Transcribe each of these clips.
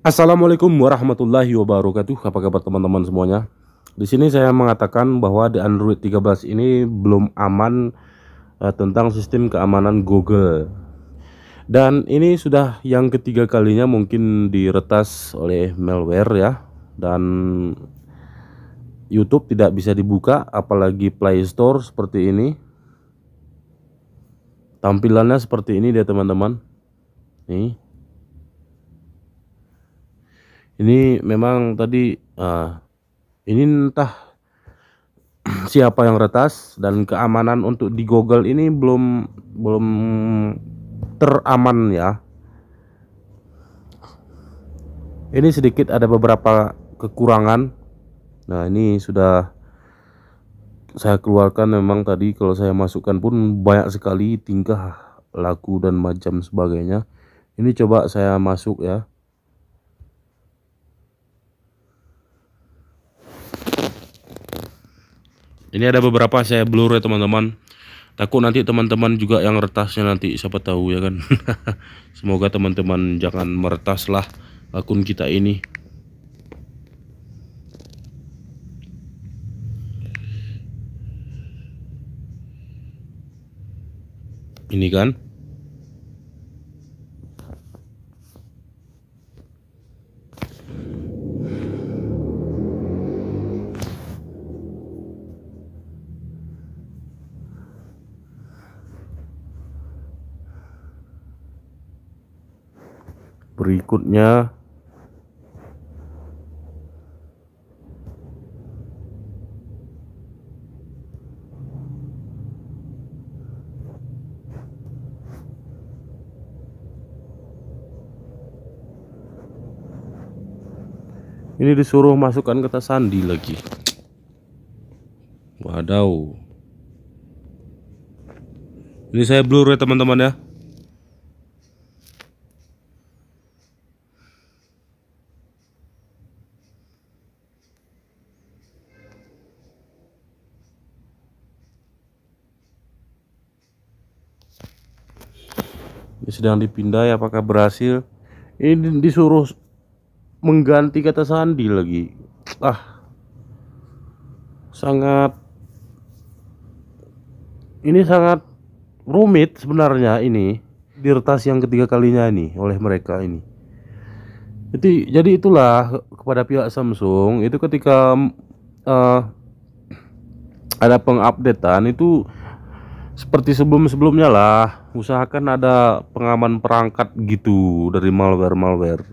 Assalamualaikum warahmatullahi wabarakatuh. Apa kabar teman-teman semuanya? Di sini saya mengatakan bahwa di Android 13 ini belum aman uh, tentang sistem keamanan Google. Dan ini sudah yang ketiga kalinya mungkin diretas oleh malware ya. Dan YouTube tidak bisa dibuka apalagi Play Store seperti ini. Tampilannya seperti ini dia teman-teman. Nih ini memang tadi uh, ini entah siapa yang retas dan keamanan untuk di Google ini belum belum teraman ya. Ini sedikit ada beberapa kekurangan. Nah, ini sudah saya keluarkan memang tadi kalau saya masukkan pun banyak sekali tingkah laku dan macam sebagainya. Ini coba saya masuk ya. Ini ada beberapa saya blur ya teman-teman. Takut nanti teman-teman juga yang retasnya nanti siapa tahu ya kan. Semoga teman-teman jangan meretaslah akun kita ini. Ini kan. berikutnya ini disuruh masukkan kata sandi lagi wadaw ini saya blur ya teman-teman ya sedang dipindai apakah berhasil ini disuruh mengganti kata sandi lagi ah sangat ini sangat rumit sebenarnya ini dirtas yang ketiga kalinya ini oleh mereka ini jadi jadi itulah kepada pihak Samsung itu ketika uh, ada pengupdatean itu seperti sebelum-sebelumnya lah usahakan ada pengaman perangkat gitu dari malware-malware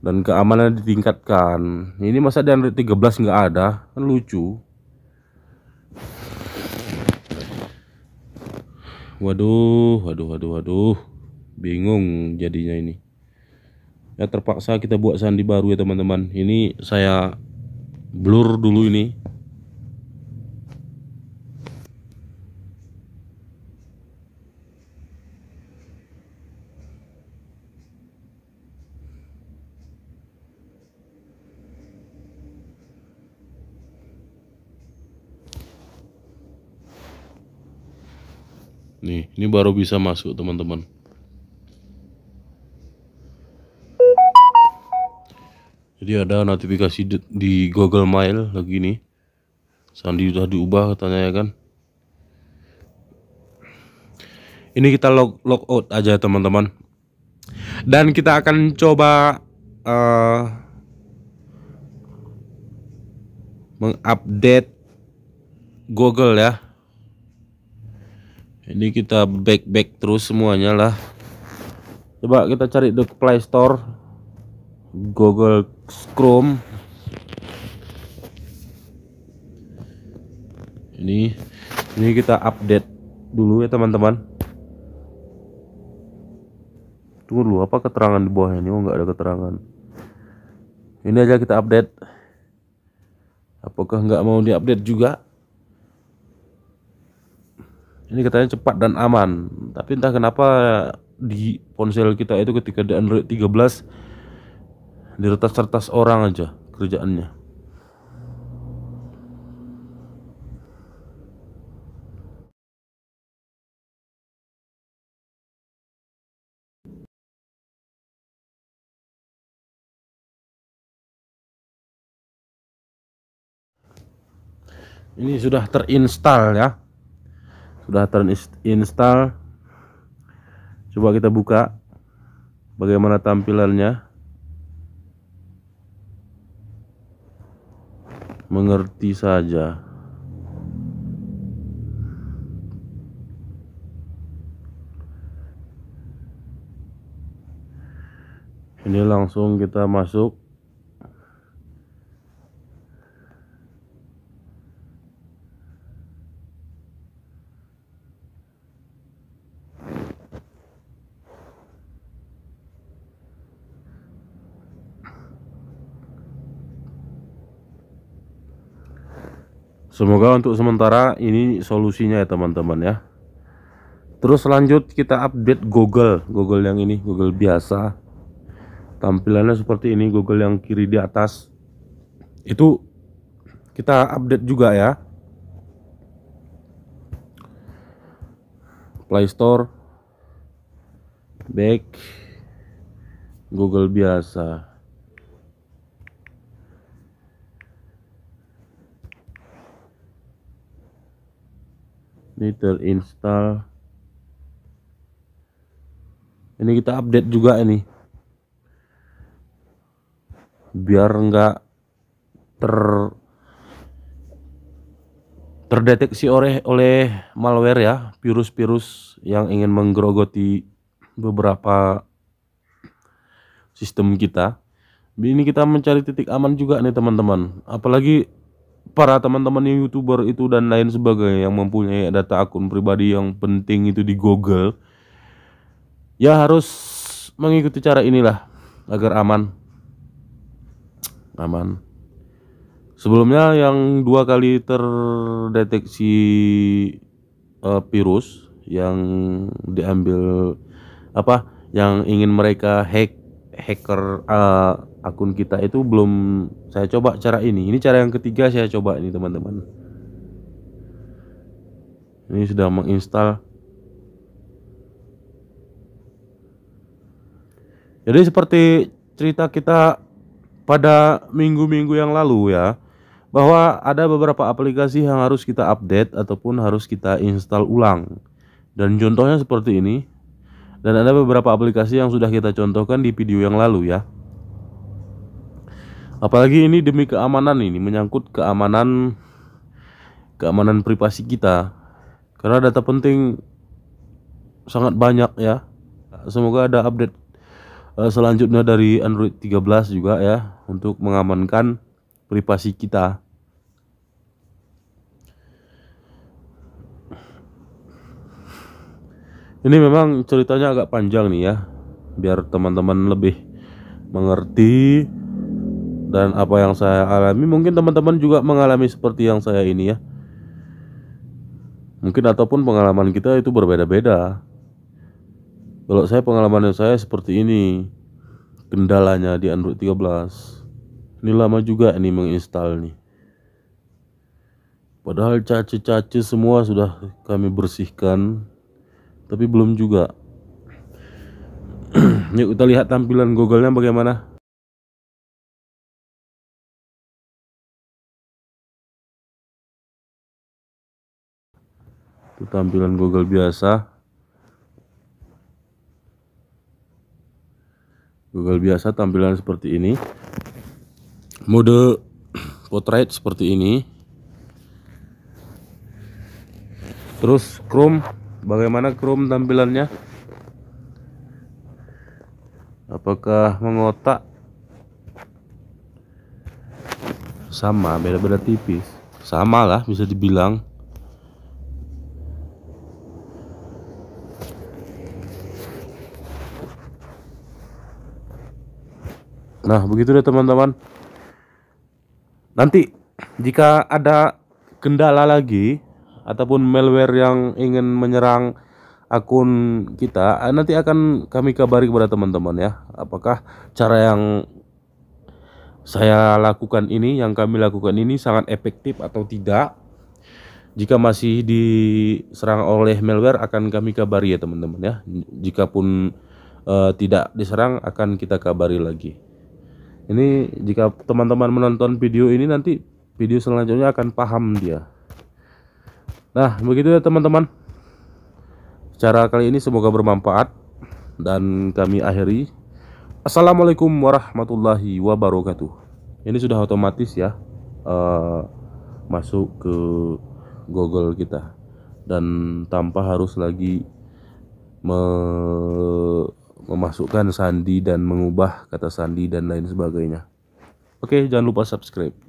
dan keamanan ditingkatkan ini masa di Android 13 nggak ada kan lucu waduh waduh waduh waduh bingung jadinya ini ya terpaksa kita buat sandi baru ya teman-teman ini saya blur dulu ini Nih, ini baru bisa masuk teman-teman. Jadi ada notifikasi di Google Mail lagi nih. Sandi sudah diubah katanya ya kan. Ini kita log, log out aja teman-teman. Dan kita akan coba uh, mengupdate Google ya ini kita back back terus semuanya lah coba kita cari the Play Store Google Chrome ini ini kita update dulu ya teman-teman tunggu dulu apa keterangan di bawah ini oh nggak ada keterangan ini aja kita update apakah nggak mau diupdate juga ini katanya cepat dan aman tapi entah kenapa di ponsel kita itu ketika di Android 13 diretas-retas orang aja kerjaannya ini sudah terinstall ya sudah terinstall coba kita buka bagaimana tampilannya mengerti saja ini langsung kita masuk semoga untuk sementara ini solusinya ya teman-teman ya terus lanjut kita update Google Google yang ini Google biasa tampilannya seperti ini Google yang kiri di atas itu kita update juga ya Play Store back Google biasa ini terinstall ini kita update juga ini biar enggak ter terdeteksi oleh oleh malware ya virus-virus yang ingin menggerogoti beberapa sistem kita ini kita mencari titik aman juga nih teman-teman apalagi para teman teman yang youtuber itu dan lain sebagainya yang mempunyai data akun pribadi yang penting itu di Google ya harus mengikuti cara inilah agar aman aman sebelumnya yang dua kali terdeteksi uh, virus yang diambil apa yang ingin mereka hack hacker uh, akun kita itu belum saya coba cara ini ini cara yang ketiga saya coba ini teman-teman ini sudah menginstal jadi seperti cerita kita pada minggu-minggu yang lalu ya bahwa ada beberapa aplikasi yang harus kita update ataupun harus kita install ulang dan contohnya seperti ini dan ada beberapa aplikasi yang sudah kita contohkan di video yang lalu ya Apalagi ini demi keamanan ini menyangkut keamanan keamanan privasi kita. Karena data penting sangat banyak ya. Semoga ada update eh, selanjutnya dari Android 13 juga ya untuk mengamankan privasi kita. Ini memang ceritanya agak panjang nih ya, biar teman-teman lebih mengerti dan apa yang saya alami mungkin teman-teman juga mengalami seperti yang saya ini ya mungkin ataupun pengalaman kita itu berbeda-beda kalau saya pengalaman saya seperti ini kendalanya di Android 13 ini lama juga ini menginstal nih padahal cace-cace semua sudah kami bersihkan tapi belum juga yuk kita lihat tampilan Google-nya bagaimana itu tampilan Google biasa Google biasa tampilan seperti ini mode portrait seperti ini terus Chrome bagaimana Chrome tampilannya apakah mengotak sama beda-beda tipis sama lah bisa dibilang Nah, begitu deh teman-teman. Nanti jika ada kendala lagi ataupun malware yang ingin menyerang akun kita, eh, nanti akan kami kabari kepada teman-teman ya. Apakah cara yang saya lakukan ini, yang kami lakukan ini sangat efektif atau tidak? Jika masih diserang oleh malware akan kami kabari ya teman-teman ya. Jikapun uh, tidak diserang akan kita kabari lagi ini jika teman-teman menonton video ini nanti video selanjutnya akan paham dia nah begitu ya teman-teman cara kali ini semoga bermanfaat dan kami akhiri Assalamualaikum warahmatullahi wabarakatuh ini sudah otomatis ya uh, masuk ke Google kita dan tanpa harus lagi me memasukkan sandi dan mengubah kata sandi dan lain sebagainya. Oke, jangan lupa subscribe.